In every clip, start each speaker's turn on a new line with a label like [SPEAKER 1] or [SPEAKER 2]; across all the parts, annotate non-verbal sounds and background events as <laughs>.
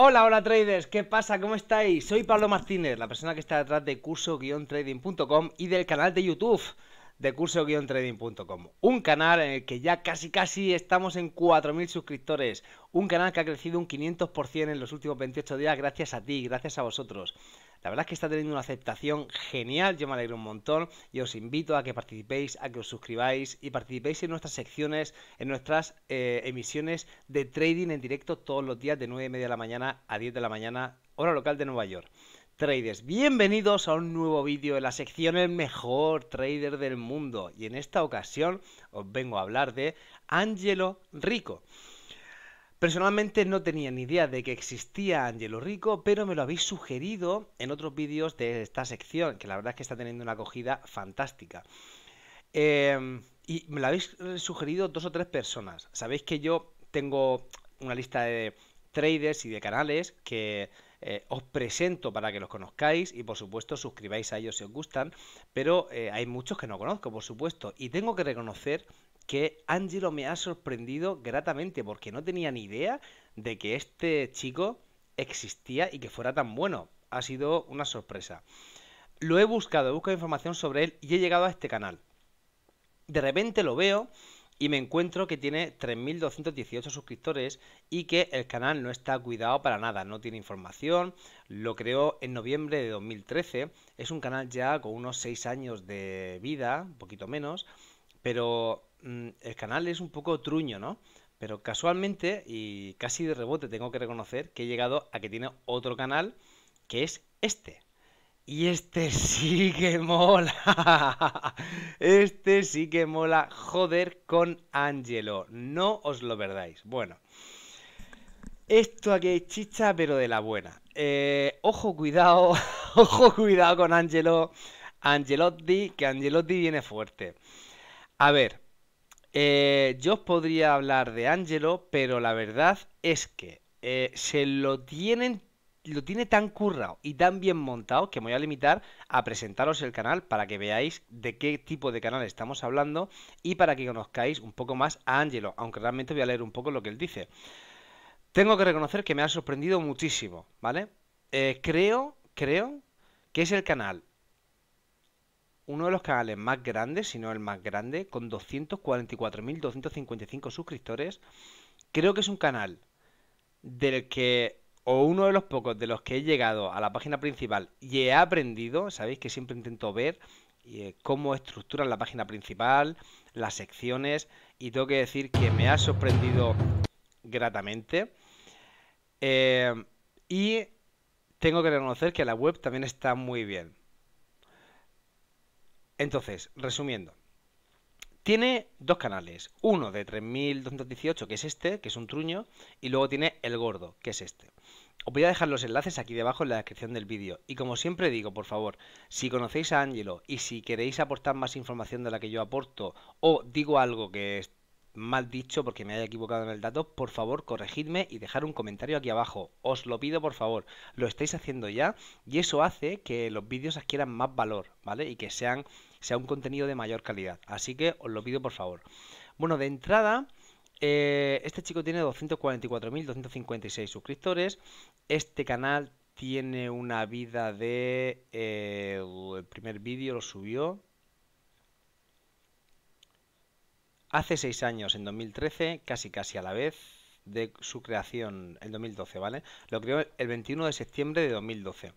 [SPEAKER 1] Hola, hola traders, ¿qué pasa? ¿Cómo estáis? Soy Pablo Martínez, la persona que está detrás de curso-trading.com y del canal de YouTube de curso-trading.com. Un canal en el que ya casi casi estamos en 4.000 suscriptores. Un canal que ha crecido un 500% en los últimos 28 días gracias a ti, gracias a vosotros. La verdad es que está teniendo una aceptación genial, yo me alegro un montón y os invito a que participéis, a que os suscribáis y participéis en nuestras secciones, en nuestras eh, emisiones de trading en directo todos los días de 9 y media de la mañana a 10 de la mañana, hora local de Nueva York. Traders, bienvenidos a un nuevo vídeo de la sección El mejor trader del mundo y en esta ocasión os vengo a hablar de Angelo Rico. Personalmente no tenía ni idea de que existía Angelo Rico, pero me lo habéis sugerido en otros vídeos de esta sección, que la verdad es que está teniendo una acogida fantástica. Em, y me lo habéis sugerido dos o tres personas. Sabéis que yo tengo una lista de traders y de canales que eh, os presento para que los conozcáis y por supuesto suscribáis a ellos si os gustan, pero eh, hay muchos que no conozco, por supuesto, y tengo que reconocer que Angelo me ha sorprendido gratamente porque no tenía ni idea de que este chico existía y que fuera tan bueno. Ha sido una sorpresa. Lo he buscado, he buscado información sobre él y he llegado a este canal. De repente lo veo y me encuentro que tiene 3.218 suscriptores y que el canal no está cuidado para nada, no tiene información, lo creó en noviembre de 2013, es un canal ya con unos 6 años de vida, un poquito menos, pero Mm, el canal es un poco truño, ¿no? Pero casualmente y casi de rebote tengo que reconocer que he llegado a que tiene otro canal que es este. Y este sí que mola. <laughs> Este sí que mola. Joder con Angelo. No os lo perdáis. Bueno. Esto aquí es chicha, pero de la buena. Eh, ojo, cuidado. <laughs> Ojo, cuidado con Angelo. Angelotti, que Angelotti viene fuerte. A ver, eh, yo os podría hablar de Angelo, pero la verdad es que eh, se lo tienen lo tiene tan currado y tan bien montado que me voy a limitar a presentaros el canal para que veáis de qué tipo de canal estamos hablando y para que conozcáis un poco más a Angelo, aunque realmente voy a leer un poco lo que él dice. Tengo que reconocer que me ha sorprendido muchísimo, ¿vale? Eh, creo, creo que es el canal uno de los canales más grandes, si no el más grande, con 244.255 suscriptores. Creo que es un canal del que, o uno de los pocos de los que he llegado a la página principal y he aprendido, sabéis que siempre intento ver eh, cómo estructuran la página principal, las secciones, y tengo que decir que me ha sorprendido gratamente. Eh, y tengo que reconocer que la web también está muy bien. Entonces, resumiendo, tiene dos canales, uno de 3218, que es este, que es un truño, y luego tiene el gordo, que es este. Os voy a dejar los enlaces aquí debajo en la descripción del vídeo. Y como siempre digo, por favor, si conocéis a Ángelo y si queréis aportar más información de la que yo aporto, o digo algo que es mal dicho porque me haya equivocado en el dato, por favor corregidme y dejar un comentario aquí abajo. Os lo pido por favor, lo estáis haciendo ya y eso hace que los vídeos adquieran más valor, ¿vale? Y que sean sea un contenido de mayor calidad. Así que os lo pido por favor. Bueno, de entrada, eh, este chico tiene 244.256 suscriptores. Este canal tiene una vida de... Eh, el primer vídeo lo subió. Hace 6 años, en 2013, casi casi a la vez de su creación, en 2012, ¿vale? Lo creó el 21 de septiembre de 2012.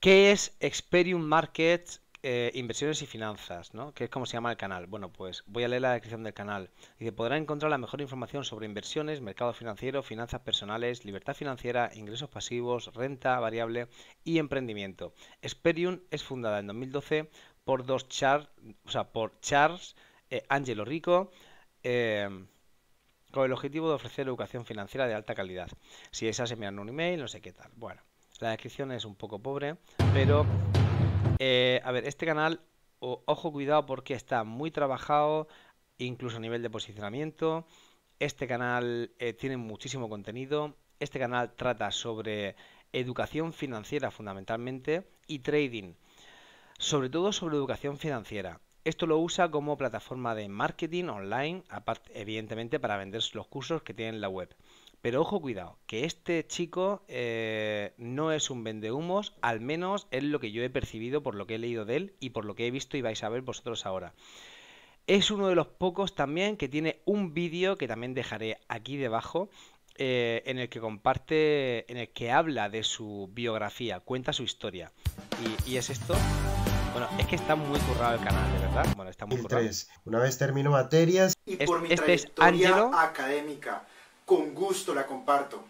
[SPEAKER 1] ¿Qué es Experium Markets eh, inversiones y finanzas, ¿no? que es como se llama el canal. Bueno, pues voy a leer la descripción del canal. Dice, podrá encontrar la mejor información sobre inversiones, mercado financiero, finanzas personales, libertad financiera, ingresos pasivos, renta variable y emprendimiento. Sperium es fundada en 2012 por dos Char, o sea, por Charles eh, Angelo Rico. Em, con el objetivo de ofrecer educación financiera de alta calidad. Si esas, dan un email, no sé qué tal. Bueno, la descripción es un poco pobre, pero eh, a ver, este canal, ojo cuidado porque está muy trabajado, incluso a nivel de posicionamiento. Este canal eh, tiene muchísimo contenido. Este canal trata sobre educación financiera fundamentalmente y trading. Sobre todo sobre educación financiera. Esto lo usa como plataforma de marketing online, evidentemente para vender los cursos que tiene en la web. Pero ojo, cuidado, que este chico eh, no es un vendehumos, al menos es lo que yo he percibido por lo que he leído de él y por lo que he visto y vais a ver vosotros ahora. Es uno de los pocos también que tiene un vídeo que también dejaré aquí debajo. Eh, en el que comparte, en el que habla de su biografía, cuenta su historia. y, es esto. Bueno, es que está muy currado el canal, de verdad. Bueno, está muy currado. Una vez terminó materias. Y por este es, mi trayectoria académica con gusto la comparto.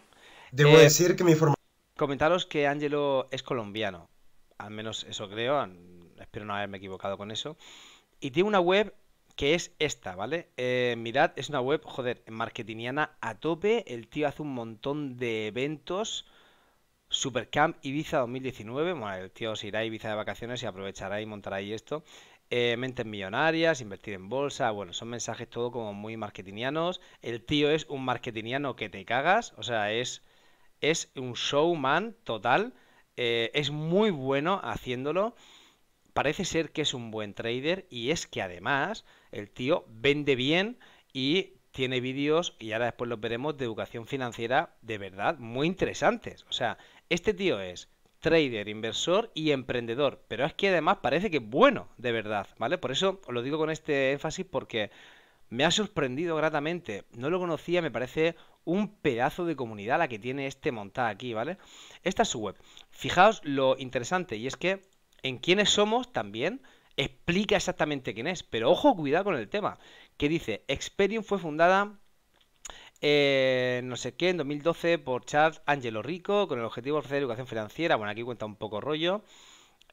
[SPEAKER 1] Debo eh, decir que mi información... Comentaros que Angelo es colombiano, al menos eso creo, espero no haberme equivocado con eso, y tiene una web que es esta, ¿vale? Eh, mirad, es una web, joder, marketingiana a tope, el tío hace un montón de eventos Supercamp Ibiza 2019. Bueno, el tío se irá a Ibiza de vacaciones y aprovechará y montará esto. Eh, mentes millonarias, invertir en bolsa, bueno, son mensajes todo como muy marketingianos. El tío es un marketingiano que te cagas, o sea, es, es un showman total, eh, es muy bueno haciéndolo. Parece ser que es un buen trader y es que además el tío vende bien y tiene vídeos, y ahora después los veremos, de educación financiera de verdad muy interesantes. O sea, este tío es trader, inversor y emprendedor, pero es que además parece que es bueno, de verdad, ¿vale? Por eso os lo digo con este énfasis porque me ha sorprendido gratamente. No lo conocía, me parece un pedazo de comunidad la que tiene este montado aquí, ¿vale? Esta es su web. Fijaos lo interesante y es que en quiénes somos también explica exactamente quién es, pero ojo, cuidado con el tema, que dice, Experium fue fundada eh, no sé qué, en 2012 por chat, Angelo Rico, con el objetivo de ofrecer educación financiera. Bueno, aquí cuenta un poco rollo.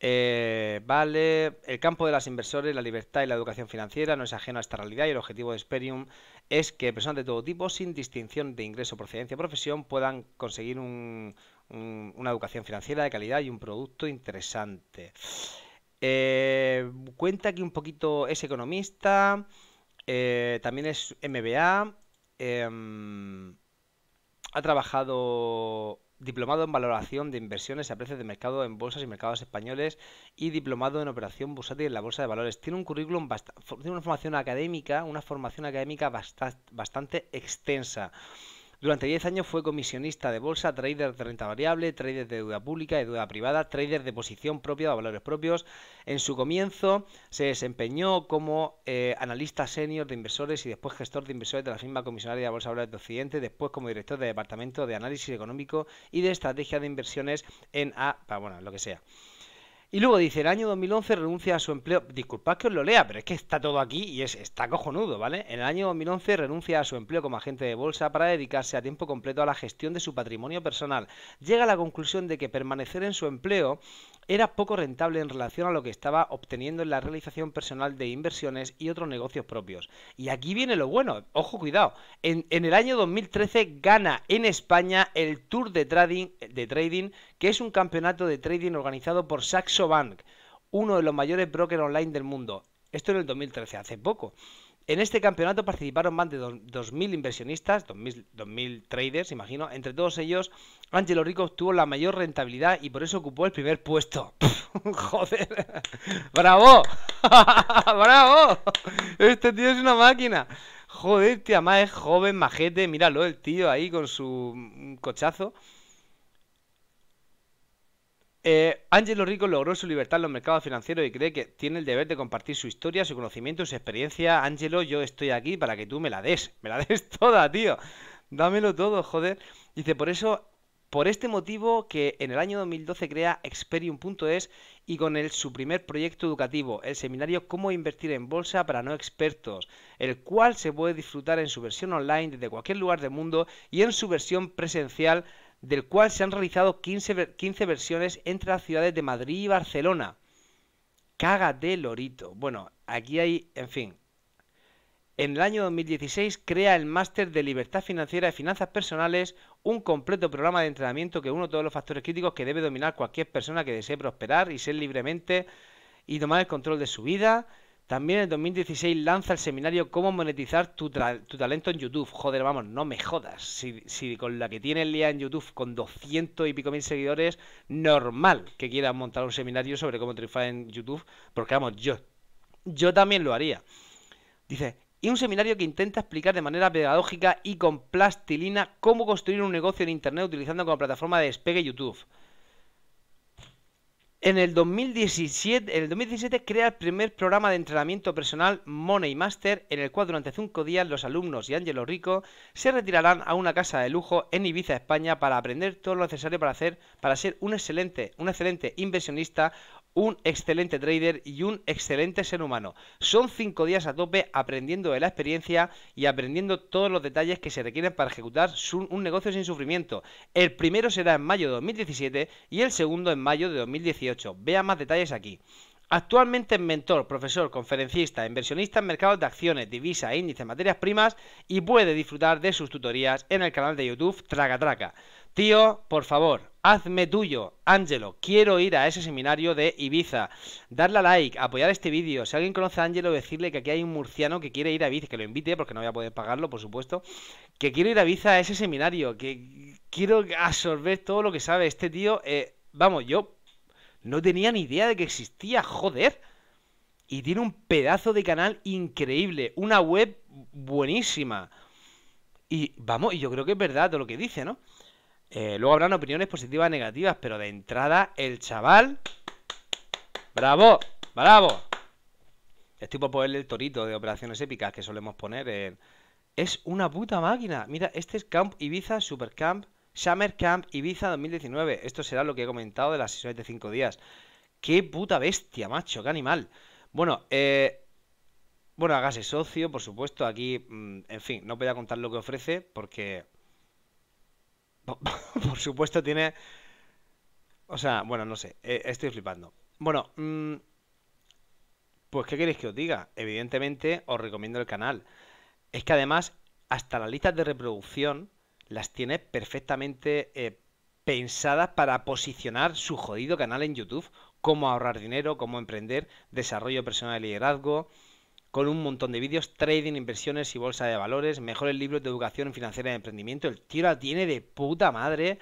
[SPEAKER 1] Eh, vale, el campo de las inversores, la libertad y la educación financiera no es ajeno a esta realidad y el objetivo de Sperium es que personas de todo tipo, sin distinción de ingreso, procedencia o profesión, puedan conseguir una educación financiera de calidad y un producto interesante. Eh, cuenta aquí un poquito, es economista, también es MBA, Em, ha trabajado diplomado en valoración de inversiones a precios de mercado en bolsas y mercados españoles y diplomado en operación bursátil en la bolsa de valores. Tiene un currículum, tiene una formación académica, una formación académica bastante extensa. Durante 10 años fue comisionista de bolsa, trader de renta variable, trader de deuda pública, de deuda privada, trader de posición propia, de valores propios. En su comienzo se desempeñó como eh, analista senior de inversores y después gestor de inversores de la firma comisionaria de bolsa de Occidente, después como director de departamento de análisis económico y de estrategia de inversiones en A, bueno, lo que sea. Y luego dice, el año 2011 renuncia a su empleo. Disculpad que os lo lea, pero es que está todo aquí y es, está cojonudo, ¿vale? En el año 2011 renuncia a su empleo como agente de bolsa para dedicarse a tiempo completo a la gestión de su patrimonio personal. Llega a la conclusión de que permanecer en su empleo era poco rentable en relación a lo que estaba obteniendo en la realización personal de inversiones y otros negocios propios. Y aquí viene lo bueno, ojo cuidado, en, en el año 2013 gana en España el Tour de Trading, de trading que es un campeonato de trading organizado por Saxo Bank, uno de los mayores brokers online del mundo. Esto en el 2013, hace poco. En este campeonato participaron más de 2.000 inversionistas, 2.000 traders, imagino. Entre todos ellos, Angelo Rico obtuvo la mayor rentabilidad y por eso ocupó el primer puesto. <laughs> Joder. ¡Bravo! <laughs> ¡Bravo! Este tío es una máquina. Joder, tío, es joven, majete. Míralo, el tío ahí con su cochazo. Eh, Ángelo Rico logró su libertad en los mercados financieros y cree que tiene el deber de compartir su historia, su conocimiento, su experiencia. Angelo, yo estoy aquí para que tú me la des. Me la <laughs> des toda, tío. Dámelo todo, joder. Dice, por eso, por este motivo que en el año 2012 crea Experium.es y con su primer proyecto educativo, el seminario Cómo invertir en bolsa para no expertos, el cual se puede disfrutar en su versión online desde cualquier lugar del mundo y en su versión presencial del cual se han realizado 15, 15 versiones entre las ciudades de Madrid y Barcelona. Cágate, Lorito. Bueno, aquí hay, en fin. En el año 2016 crea el Máster de Libertad Financiera y Finanzas Personales, un completo programa de entrenamiento que uno todos los factores críticos que debe dominar cualquier persona que desee prosperar y ser libremente y tomar el control de su vida también en 2016 lanza el seminario Cómo monetizar tu, talento en YouTube. Joder, vamos, no me jodas. Si, si con la que tiene Lía en YouTube, con 200 y pico mil seguidores, normal que quieras montar un seminario sobre cómo triunfar en YouTube. Porque vamos, yo, yo también lo haría. Dice, y un seminario que intenta explicar de manera pedagógica y con plastilina cómo construir un negocio en Internet utilizando como plataforma de despegue YouTube. En el 2017, el 2017 crea el primer programa de entrenamiento personal Money Master, en el cual durante cinco días los alumnos y Ángelo Rico se retirarán a una casa de lujo en Ibiza, España, para aprender todo lo necesario para hacer para ser un excelente, un excelente inversionista un excelente trader y un excelente ser humano. Son cinco días a tope aprendiendo de la experiencia y aprendiendo todos los detalles que se requieren para ejecutar un negocio sin sufrimiento. El primero será en mayo de 2017 y el segundo en mayo de 2018. Vea más detalles aquí. Actualmente es mentor, profesor, conferencista, inversionista en mercados de acciones, divisas, índices, materias primas y puede disfrutar de sus tutorías en el canal de YouTube Traca Traca. Tío, por favor, hazme tuyo, Ángelo. Quiero ir a ese seminario de Ibiza. Darle a like, apoyar este vídeo. Si alguien conoce a Ángelo, decirle que aquí hay un murciano que quiere ir a Ibiza, que lo invite, porque no voy a poder pagarlo, por supuesto. Que quiero ir a Ibiza a ese seminario, que quiero absorber todo lo que sabe este tío. Eh, vamos, yo no tenía ni idea de que existía, joder. Y tiene un pedazo de canal increíble, una web buenísima. Y vamos, y yo creo que es verdad todo lo que dice, ¿no? Eh, luego habrán opiniones positivas, negativas, pero de entrada el chaval... ¡Bravo! ¡Bravo! Estoy por pues, ponerle el torito de operaciones épicas que solemos poner en... Es una puta máquina. Mira, este es Camp Ibiza, Super Camp, Summer Camp Ibiza 2019. Esto será lo que he comentado de las sesiones de 5 días. ¡Qué puta bestia, macho! ¡Qué animal! Bueno, eh... Bueno, hágase socio, por supuesto. Aquí, mm, en fin, no voy a contar lo que ofrece porque <laughs> por supuesto tiene... O sea, bueno, no sé, eh, estoy flipando. Bueno, mm, pues ¿qué queréis que os diga? Evidentemente os recomiendo el canal. Es que además, hasta las listas de reproducción las tiene perfectamente eh, pensadas para posicionar su jodido canal en YouTube. Cómo ahorrar dinero, cómo emprender, desarrollo personal y liderazgo, con un montón de vídeos, trading, inversiones y bolsa de valores, mejores libros de educación financiera y emprendimiento. El tío la tiene de puta madre.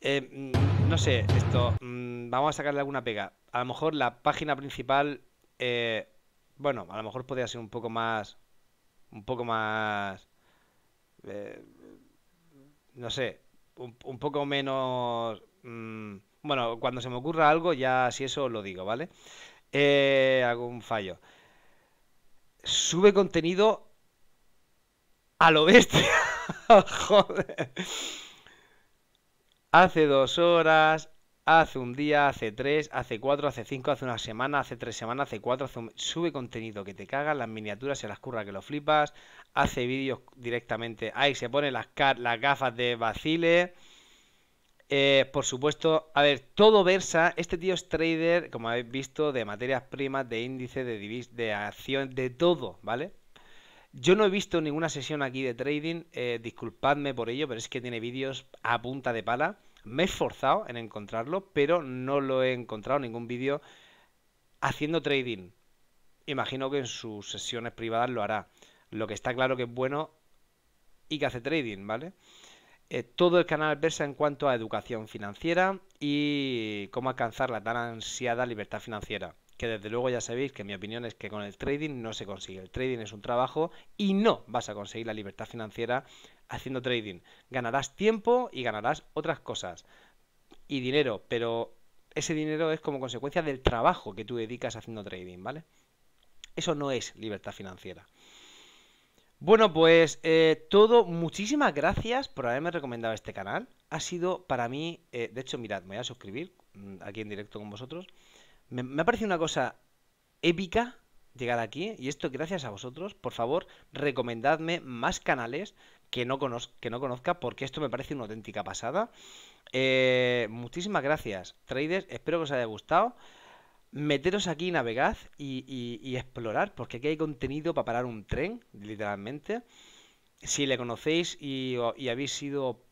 [SPEAKER 1] Eh, mm, no sé, esto, mm, vamos a sacarle alguna pega. A lo mejor la página principal, eh, bueno, a lo mejor podría ser un poco más, un poco más, eh, no sé, un, poco menos... Mm, bueno, cuando se me ocurra algo, ya si eso lo digo, ¿vale? Eh, hago un fallo. Sube contenido a lo bestia. <laughs> Joder. Hace dos horas, hace un día, hace tres, hace cuatro, hace cinco, hace una semana, hace tres semanas, hace cuatro, sube contenido que te cagas, las miniaturas se las curra que lo flipas, hace vídeos directamente, ahí se ponen las, las gafas de Bacile, eh, por supuesto, a ver, todo versa. Este tío es trader, como habéis visto, de materias primas, de índice, de, divis, de acción, de todo, ¿vale? Yo no he visto ninguna sesión aquí de trading, eh, disculpadme por ello, pero es que tiene vídeos a punta de pala. Me he esforzado en encontrarlo, pero no lo he encontrado ningún vídeo haciendo trading. Imagino que en sus sesiones privadas lo hará. Lo que está claro que es bueno y que hace trading, ¿vale? Eh, todo el canal versa en cuanto a educación financiera y cómo alcanzar la tan ansiada libertad financiera. Que desde luego ya sabéis que mi opinión es que con el trading no se consigue. El trading es un trabajo y no vas a conseguir la libertad financiera haciendo trading. Ganarás tiempo y ganarás otras cosas y dinero, pero ese dinero es como consecuencia del trabajo que tú dedicas haciendo trading, ¿vale? Eso no es libertad financiera. Bueno, pues eh, todo, muchísimas gracias por haberme recomendado este canal. Ha sido para mí, eh, de hecho, mirad, me voy a suscribir mm, aquí en directo con vosotros. Me, ha parecido una cosa épica llegar aquí y esto gracias a vosotros. Por favor, recomendadme más canales que no, que no conozca porque esto me parece una auténtica pasada. Eh, muchísimas gracias, traders. Espero que os haya gustado meteros aquí, navegad y, y, explorar, porque aquí hay contenido para parar un tren, literalmente. Si le conocéis y, habéis sido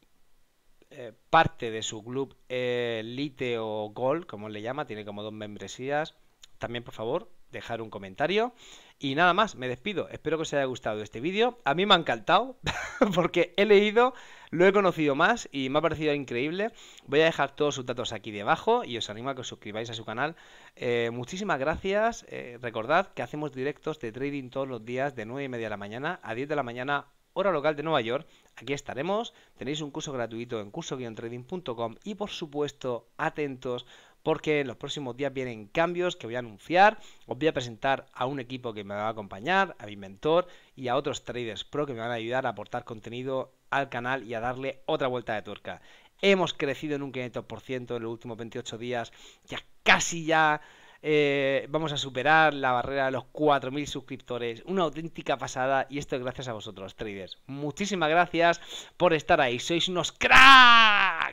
[SPEAKER 1] eh, parte de su club eh, Lite o Gold, como le llama, tiene como dos membresías, también por favor, dejar un comentario. Y nada más, me despido. Espero que os haya gustado este vídeo. A mí me ha encantado <laughs> porque he leído, lo he conocido más y me ha parecido increíble. Voy a dejar todos sus datos aquí debajo y os animo a que os suscribáis a su canal. Eh, muchísimas gracias. Eh, recordad que hacemos directos de trading todos los días de 9 y media de la mañana a 10 de la mañana hora local de Nueva York. Aquí estaremos. Tenéis un curso gratuito en curso-trading.com y por supuesto, atentos porque en los próximos días vienen cambios que voy a anunciar. Os voy a presentar a un equipo que me va a acompañar, a mi mentor y a otros traders pro que me van a ayudar a aportar contenido al canal y a darle otra vuelta de tuerca. Hemos crecido en un 500% en los últimos 28 días, ya casi ya eh, vamos a superar la barrera de los 4.000 suscriptores. Una auténtica pasada y esto es gracias a vosotros, traders. Muchísimas gracias por estar ahí. Sois unos cracks.